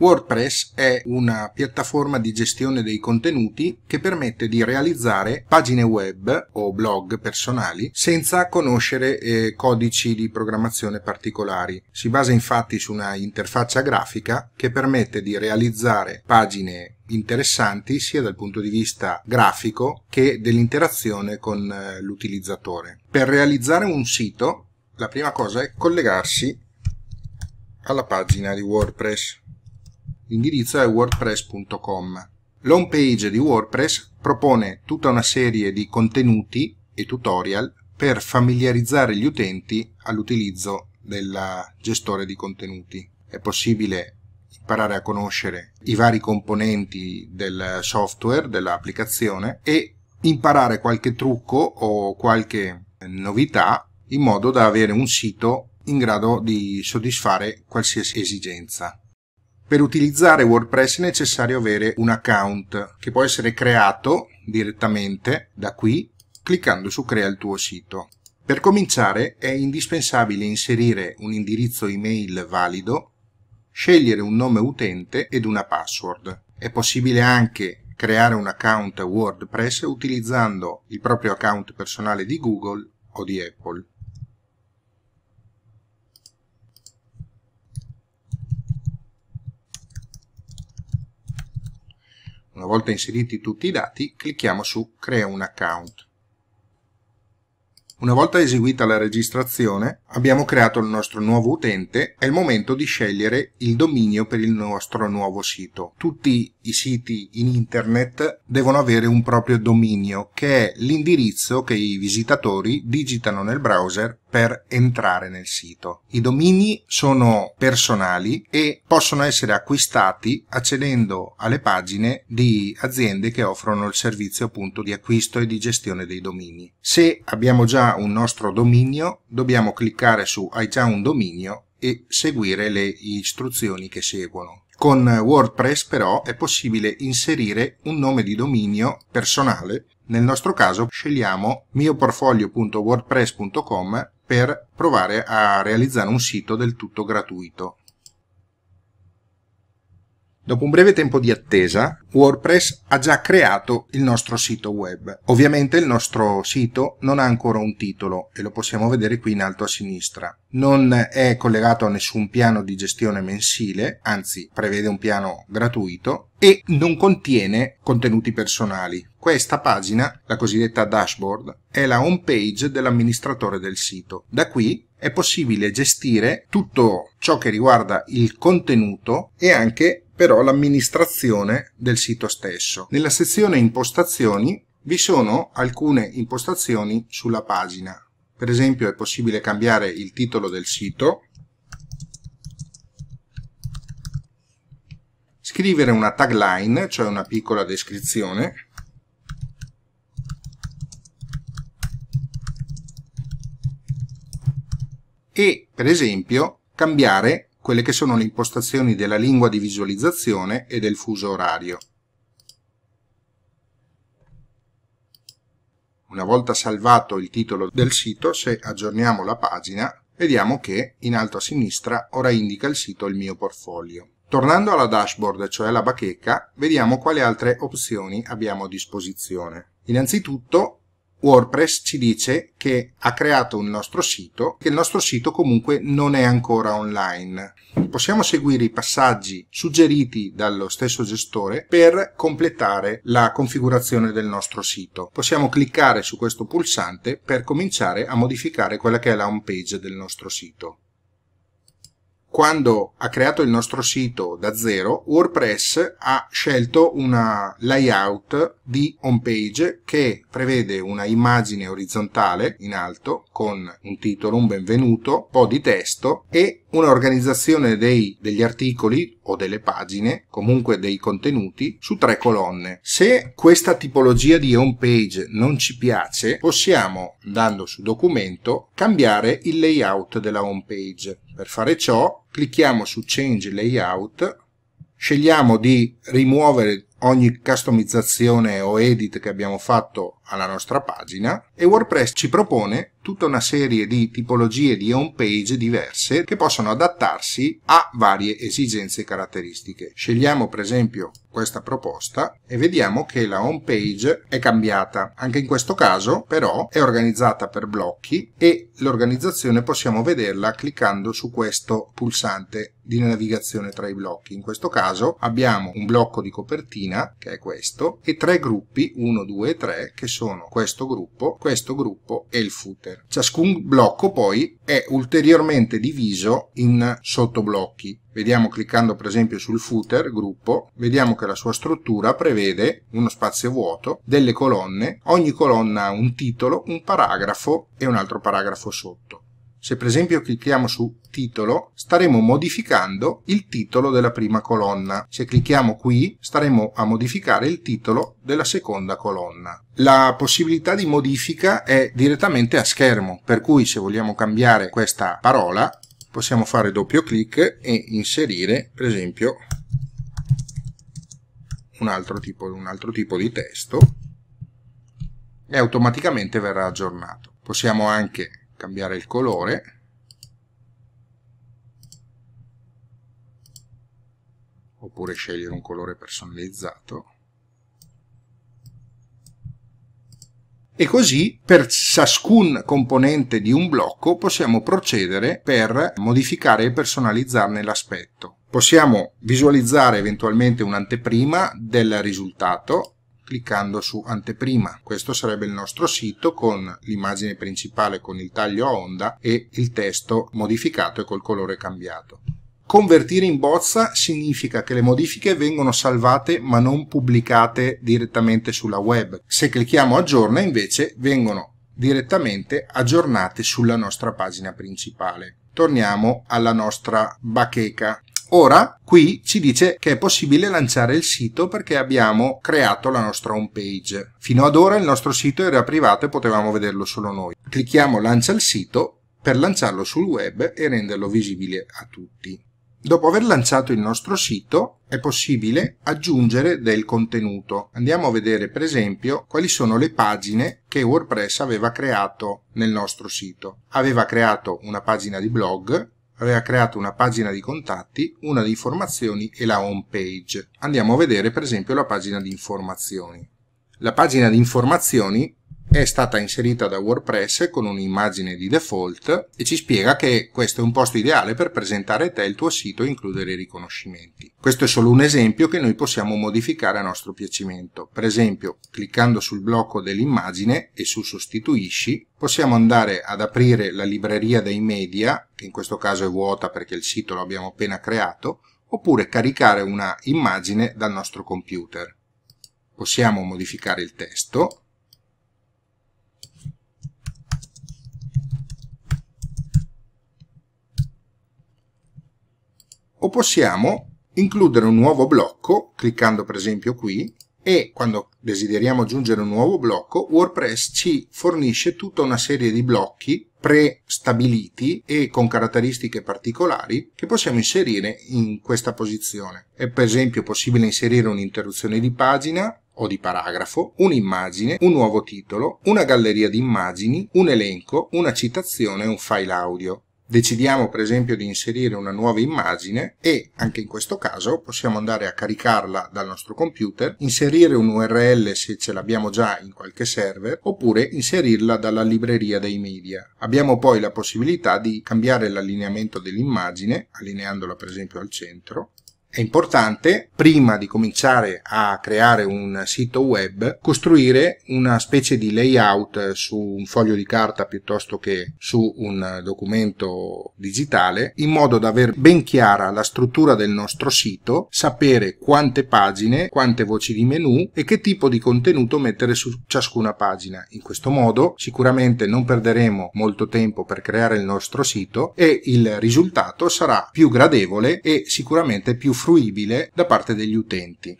WordPress è una piattaforma di gestione dei contenuti che permette di realizzare pagine web o blog personali senza conoscere eh, codici di programmazione particolari. Si basa infatti su una interfaccia grafica che permette di realizzare pagine interessanti sia dal punto di vista grafico che dell'interazione con eh, l'utilizzatore. Per realizzare un sito, la prima cosa è collegarsi alla pagina di WordPress l'indirizzo è wordpress.com. L'home page di WordPress propone tutta una serie di contenuti e tutorial per familiarizzare gli utenti all'utilizzo del gestore di contenuti. È possibile imparare a conoscere i vari componenti del software, dell'applicazione e imparare qualche trucco o qualche novità in modo da avere un sito in grado di soddisfare qualsiasi esigenza. Per utilizzare WordPress è necessario avere un account che può essere creato direttamente da qui cliccando su Crea il tuo sito. Per cominciare è indispensabile inserire un indirizzo email valido, scegliere un nome utente ed una password. È possibile anche creare un account WordPress utilizzando il proprio account personale di Google o di Apple. volta inseriti tutti i dati, clicchiamo su Crea un account. Una volta eseguita la registrazione, abbiamo creato il nostro nuovo utente, è il momento di scegliere il dominio per il nostro nuovo sito. Tutti i siti in internet devono avere un proprio dominio, che è l'indirizzo che i visitatori digitano nel browser per entrare nel sito. I domini sono personali e possono essere acquistati accedendo alle pagine di aziende che offrono il servizio appunto di acquisto e di gestione dei domini. Se abbiamo già un nostro dominio dobbiamo cliccare su hai già un dominio e seguire le istruzioni che seguono. Con WordPress però è possibile inserire un nome di dominio personale nel nostro caso scegliamo mioportfolio.wordpress.com per provare a realizzare un sito del tutto gratuito. Dopo un breve tempo di attesa, WordPress ha già creato il nostro sito web. Ovviamente il nostro sito non ha ancora un titolo e lo possiamo vedere qui in alto a sinistra. Non è collegato a nessun piano di gestione mensile, anzi prevede un piano gratuito e non contiene contenuti personali. Questa pagina, la cosiddetta dashboard, è la home page dell'amministratore del sito. Da qui è possibile gestire tutto ciò che riguarda il contenuto e anche però l'amministrazione del sito stesso. Nella sezione impostazioni vi sono alcune impostazioni sulla pagina. Per esempio è possibile cambiare il titolo del sito, scrivere una tagline, cioè una piccola descrizione, e per esempio cambiare quelle che sono le impostazioni della lingua di visualizzazione e del fuso orario. Una volta salvato il titolo del sito, se aggiorniamo la pagina, vediamo che in alto a sinistra ora indica il sito Il mio portfolio. Tornando alla dashboard, cioè alla bacheca, vediamo quali altre opzioni abbiamo a disposizione. Innanzitutto WordPress ci dice che ha creato un nostro sito, che il nostro sito comunque non è ancora online. Possiamo seguire i passaggi suggeriti dallo stesso gestore per completare la configurazione del nostro sito. Possiamo cliccare su questo pulsante per cominciare a modificare quella che è la home page del nostro sito quando ha creato il nostro sito da zero, WordPress ha scelto una layout di home page che prevede una immagine orizzontale in alto con un titolo, un benvenuto, un po' di testo e un'organizzazione dei, degli articoli o delle pagine, comunque dei contenuti, su tre colonne. Se questa tipologia di home page non ci piace, possiamo, andando su documento, cambiare il layout della home page. Per fare ciò, clicchiamo su Change Layout, scegliamo di rimuovere ogni customizzazione o edit che abbiamo fatto alla nostra pagina e WordPress ci propone tutta una serie di tipologie di home page diverse che possono adattarsi a varie esigenze e caratteristiche. Scegliamo per esempio questa proposta e vediamo che la home page è cambiata. Anche in questo caso però è organizzata per blocchi e l'organizzazione possiamo vederla cliccando su questo pulsante di navigazione tra i blocchi. In questo caso abbiamo un blocco di copertina che è questo e tre gruppi 1, 2 e 3 che sono sono questo gruppo, questo gruppo e il footer. Ciascun blocco poi è ulteriormente diviso in sottoblocchi. Vediamo cliccando per esempio sul footer gruppo, vediamo che la sua struttura prevede uno spazio vuoto, delle colonne, ogni colonna ha un titolo, un paragrafo e un altro paragrafo sotto. Se per esempio clicchiamo su titolo, staremo modificando il titolo della prima colonna. Se clicchiamo qui, staremo a modificare il titolo della seconda colonna. La possibilità di modifica è direttamente a schermo, per cui se vogliamo cambiare questa parola, possiamo fare doppio clic e inserire, per esempio, un altro tipo, un altro tipo di testo e automaticamente verrà aggiornato. Possiamo anche cambiare il colore oppure scegliere un colore personalizzato e così per ciascun componente di un blocco possiamo procedere per modificare e personalizzarne l'aspetto possiamo visualizzare eventualmente un'anteprima del risultato cliccando su anteprima. Questo sarebbe il nostro sito con l'immagine principale con il taglio a onda e il testo modificato e col colore cambiato. Convertire in bozza significa che le modifiche vengono salvate ma non pubblicate direttamente sulla web. Se clicchiamo aggiorna invece vengono direttamente aggiornate sulla nostra pagina principale. Torniamo alla nostra bacheca Ora qui ci dice che è possibile lanciare il sito perché abbiamo creato la nostra home page. Fino ad ora il nostro sito era privato e potevamo vederlo solo noi. Clicchiamo lancia il sito per lanciarlo sul web e renderlo visibile a tutti. Dopo aver lanciato il nostro sito è possibile aggiungere del contenuto. Andiamo a vedere per esempio quali sono le pagine che WordPress aveva creato nel nostro sito. Aveva creato una pagina di blog aveva creato una pagina di contatti, una di informazioni e la home page. Andiamo a vedere per esempio la pagina di informazioni. La pagina di informazioni è stata inserita da WordPress con un'immagine di default e ci spiega che questo è un posto ideale per presentare te il tuo sito e includere i riconoscimenti. Questo è solo un esempio che noi possiamo modificare a nostro piacimento. Per esempio, cliccando sul blocco dell'immagine e su sostituisci, possiamo andare ad aprire la libreria dei media, che in questo caso è vuota perché il sito lo abbiamo appena creato, oppure caricare una immagine dal nostro computer. Possiamo modificare il testo o possiamo includere un nuovo blocco, cliccando per esempio qui, e quando desideriamo aggiungere un nuovo blocco, WordPress ci fornisce tutta una serie di blocchi prestabiliti e con caratteristiche particolari che possiamo inserire in questa posizione. È per esempio possibile inserire un'interruzione di pagina o di paragrafo, un'immagine, un nuovo titolo, una galleria di immagini, un elenco, una citazione e un file audio decidiamo per esempio di inserire una nuova immagine e anche in questo caso possiamo andare a caricarla dal nostro computer, inserire un URL se ce l'abbiamo già in qualche server oppure inserirla dalla libreria dei media. Abbiamo poi la possibilità di cambiare l'allineamento dell'immagine, allineandola per esempio al centro, è importante, prima di cominciare a creare un sito web, costruire una specie di layout su un foglio di carta piuttosto che su un documento digitale, in modo da avere ben chiara la struttura del nostro sito, sapere quante pagine, quante voci di menu e che tipo di contenuto mettere su ciascuna pagina. In questo modo sicuramente non perderemo molto tempo per creare il nostro sito e il risultato sarà più gradevole e sicuramente più facile fruibile da parte degli utenti.